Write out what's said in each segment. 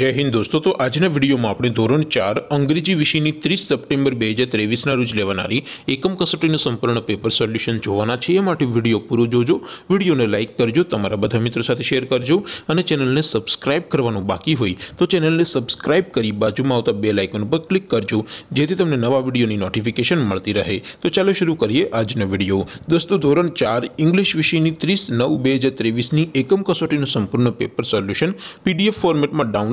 જય હિન્દ દોસ્તો તો આજના વિડીયોમાં આપણે ધોરણ ચાર અંગ્રેજી વિષયની ત્રીસ સપ્ટેમ્બર બે હજાર ત્રેવીસના રોજ લેવાનારી એકમ કસોટીનું સંપૂર્ણ પેપર સોલ્યુશન જોવાના છે એ માટે વિડીયો પૂરો જોજો વિડીયોને લાઇક કરજો તમારા બધા મિત્રો સાથે શેર કરજો અને ચેનલને સબસ્ક્રાઇબ કરવાનું બાકી હોય તો ચેનલને સબસ્ક્રાઇબ કરી બાજુમાં આવતા બે લાઇકન પર ક્લિક કરજો જેથી તમને નવા વિડીયોની નોટિફિકેશન મળતી રહે તો ચાલો શરૂ કરીએ આજનો વિડીયો દોસ્તો ધોરણ ચાર ઇંગ્લિશ વિષયની ત્રીસ નવ બે હજાર ત્રેવીસની એકમ કસોટીનું સંપૂર્ણ પેપર સોલ્યુશન પીડીએફ ફોર્મેટમાં ડાઉનલોડ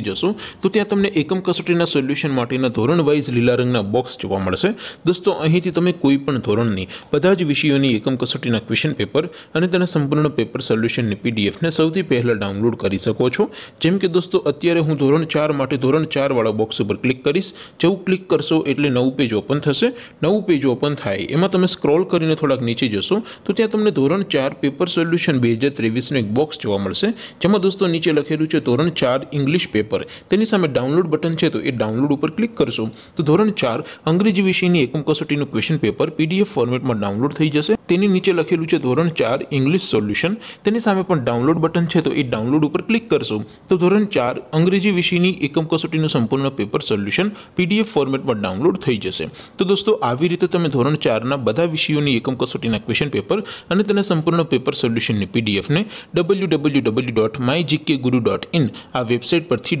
સુધી જશો તો ત્યાં તમને એકમ કસોટીના સોલ્યુશન માટેના ધોરણ વાઇઝ લીલા રંગના બોક્સ જોવા મળશે દોસ્તો અહીંથી તમે કોઈ પણ ધોરણની બધા જ વિષયોની એકમ કસોટીના ક્વેશ્ચન પેપર અને તેના સંપૂર્ણ પેપર સોલ્યુશનની પીડીએફને સૌથી પહેલાં ડાઉનલોડ કરી શકો છો જેમ કે દોસ્તો અત્યારે હું ધોરણ ચાર માટે ધોરણ ચારવાળા બોક્સ ઉપર ક્લિક કરીશ જેવું ક્લિક કરશો એટલે નવું પેજ ઓપન થશે નવું પેજ ઓપન થાય એમાં તમે સ્ક્રોલ કરીને થોડાક નીચે જશો તો ત્યાં તમને ધોરણ ચાર પેપર સોલ્યુશન બે હજાર ત્રેવીસનું એક બોક્સ જોવા મળશે જેમાં દોસ્તો નીચે લખેલું છે ધોરણ ચાર ઇંગ્લિશ પેપર પર તેની સામે ડાઉનલોડ બટન છે તો એ ડાઉનલોડ ઉપર ક્લિક કરશો તો ધોરણ 4 અંગ્રેજી વિષયની એકમ 61 નું ક્વેશ્ચન પેપર PDF ફોર્મેટમાં ડાઉનલોડ થઈ જશે તેની નીચે લખેલું છે ધોરણ 4 ઇંગ્લિશ સોલ્યુશન તેની સામે પણ ડાઉનલોડ બટન છે તો એ ડાઉનલોડ ઉપર ક્લિક કરશો તો ધોરણ 4 અંગ્રેજી વિષયની એકમ 61 નું સંપૂર્ણ પેપર સોલ્યુશન PDF ફોર્મેટમાં ડાઉનલોડ થઈ જશે તો દોસ્તો આવી રીતે તમે ધોરણ 4 ના બધા વિષયોની એકમ 61 ના ક્વેશ્ચન પેપર અને તેના સંપૂર્ણ પેપર સોલ્યુશન ને PDF ને www.myjikeguru.in આ વેબસાઈટ પરથી